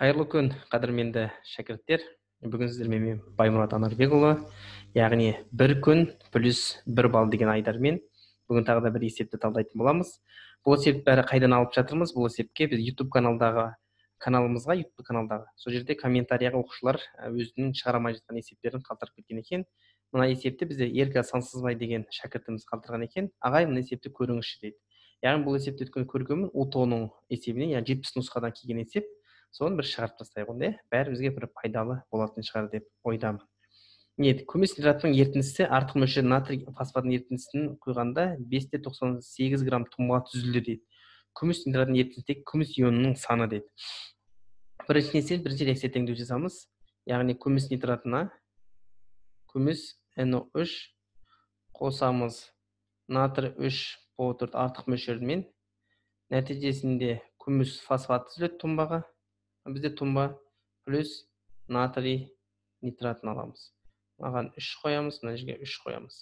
қайырлы күн қадірменді шәкірттер бүгін сіздермен мен баймұрат анарбекұлы яғни бір күн плюс бір балл деген айдармен бүгін тағы да бір есепті талдайтын боламыз бұл есеп бәрі қайдан алып жатырмыз бұл есепке біз YouTube каналдағы каналымызға ютуб каналдағы сол жерде комментарияға оқушылар өзінің шығарамай жатқан есептерін қалдырып кеткен екен мына есепті бізде ерка сансызбай деген шәкіртіміз қалдырған екен ағай мына есепті көріңізші дейді яғни бұл есепті өткен көргенмін утоның есебінен яғни жетпіс нұсқадан келген есеп соны бір шығарып тастайық онда иә бәрімізге бір пайдалы болатын шығар деп ойдамын не күміс нитраттың ерітіндісі артық мөлшер натрий фосфатының ерітіндісін құйғанда бес те тоқсан сегіз грамм тұнба түзілді дейді күміс нитраттың ерітіндісіндегі күміс ионының саны дейді бірінші несе бірінші реакция теңдеу жасамыз яғни күміс нитратына күміс но үш қосамыз натрий үш о төрт артық мөлшермен нәтижесінде күміс фосфат түзіледі тұнбаға бізде тұмба плюс натрий нитратын аламыз мынаған үш қоямыз мына жерге үш қоямыз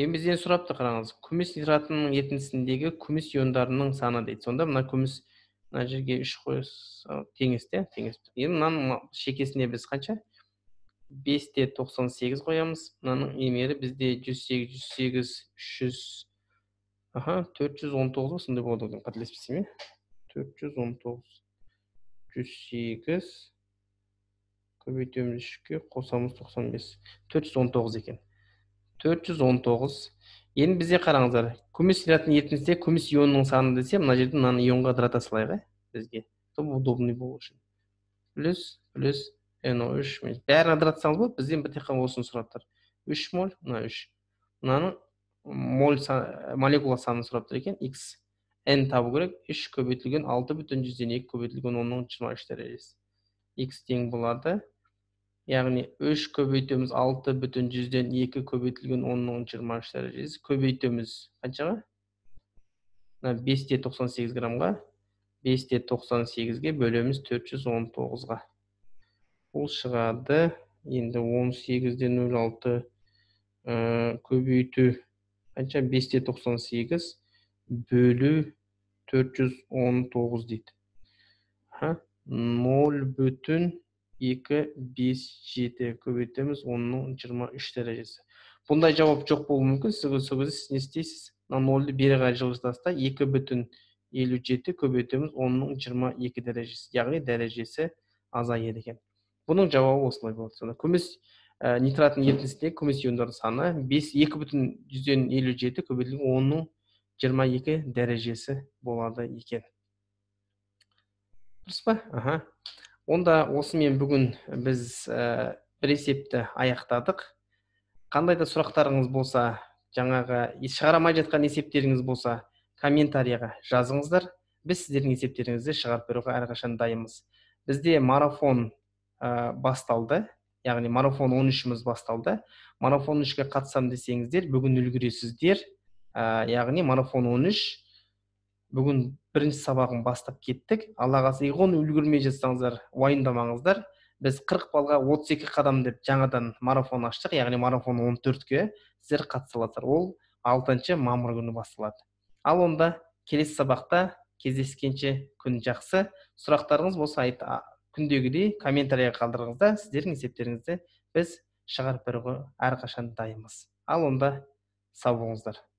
енді бізден сұрапты қараңыз күміс нитратының ерітіндісіндегі күміс иондарының саны дейді сонда мына күміс мына жерге үш қойсақ теңес те тұр енді мынаның шекесіне біз қанша бес те тоқсан сегіз қоямыз мынаның емері бізде жүз сегіз жүз сегіз үш жүз аха төрт жүз он тоғыз ба сондай болады ғой қателеспесем иә төрт жүз он тоғыз жүз сегіз көбейтеміз үшке қосамыз тоқсан бес төрт жүз он тоғыз екен төрт жүз он тоғыз енді бізде қараңыздар күміс ионатын ерітіндісте күміс ионының саны десе мына жерде мынаны ионға ыдырата салайық иә бізге чтобы удобный болу үшін плюс плюс но үш бәрін ыдырата салдық болады бізден тек қана осыны сұрап тұр үш моль мына үш мынаның моль сан, молекула санын сұрап тұр екен икс n табу керек үш көбейтілген алты бүтін жүзден екі көбейтілген онның жиырма үш дәрежесі x тең болады яғни үш көбейтеміз алты бүтін жүзден екі көбейтілген онның жиырма үш дәрежесі көбейтеміз қаншаға мына бес тоқсан сегіз граммға бес бөлеміз төрт ға он бұл шығады енді он ден нөл алты э, көбейту қанша бес бөлу төрт жүз он тоғыз дейді ноль бүтін екі бес жеті көбейтеміз онның жиырма үш дәрежесі бұндай жауап жоқ болуы мүмкін сіз сол кезде сіз не істейсіз мына нольді бері қарай жылжытасыз да екі бүтін елу жеті көбейтеміз онның жиырма екі дәрежесі яғни дәрежесі азаяды екен бұның жауабы осылай болады сонда күміс ә, нитраттың ерітіндісіндегі күміс иондардың саны бес екі бүтін жүзден елу жеті көбейтілген онның жиырма дәрежесі болады екен дұрыс па аха онда осымен бүгін э, біз ә, э, бір есепті аяқтадық қандай да сұрақтарыңыз болса жаңағы шығарамай жатқан есептеріңіз болса комментарияға жазыңыздар біз сіздердің есептеріңізді шығарып беруге әрқашан дайынбыз бізде марафон э, басталды яғни марафон 13-іміз басталды марафон үшке қатысамын десеңіздер бүгін үлгересіздер ә, яғни марафон 13 бүгін бірінші сабағын бастап кеттік алла қаласа егер оны үлгермей жатсаңыздар уайымдамаңыздар біз 40 балға 32 қадам деп жаңадан марафон аштық яғни марафон 14-ке сіздер қатыса аласыздар ол 6 мамыр күні басталады ал онда келесі сабақта кездескенше күн жақсы сұрақтарыңыз болса айт күндегідей комментарийға қалдырыңыздар сіздердің есептеріңізді біз шығарып беруге әрқашан дайынбыз ал онда сау болыңыздар